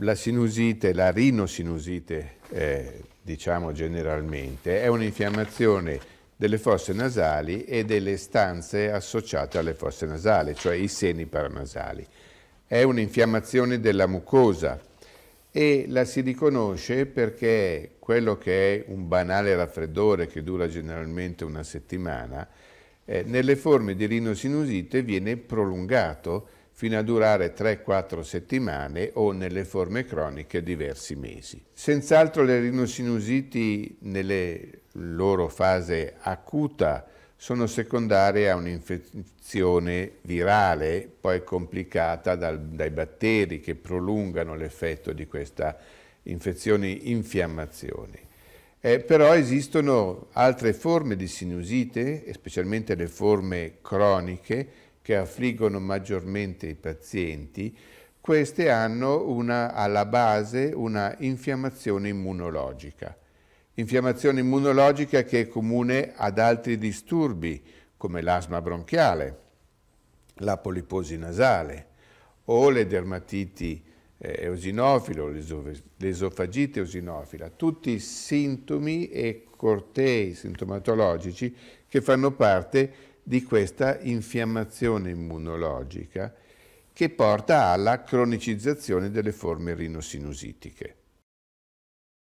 la sinusite, la rinosinusite eh, diciamo generalmente, è un'infiammazione delle fosse nasali e delle stanze associate alle fosse nasali, cioè i seni paranasali. È un'infiammazione della mucosa e la si riconosce perché quello che è un banale raffreddore che dura generalmente una settimana, eh, nelle forme di rinosinusite viene prolungato fino a durare 3-4 settimane o nelle forme croniche diversi mesi. Senz'altro le rinosinusiti nelle loro fase acuta sono secondarie a un'infezione virale, poi complicata dal, dai batteri che prolungano l'effetto di questa infezione infiammazione. Eh, però esistono altre forme di sinusite, specialmente le forme croniche, che affliggono maggiormente i pazienti, queste hanno una, alla base una infiammazione immunologica. Infiammazione immunologica che è comune ad altri disturbi come l'asma bronchiale, la poliposi nasale o le dermatiti eh, o l'esofagite eosinofila, tutti sintomi e cortei sintomatologici che fanno parte di questa infiammazione immunologica che porta alla cronicizzazione delle forme rinosinusitiche.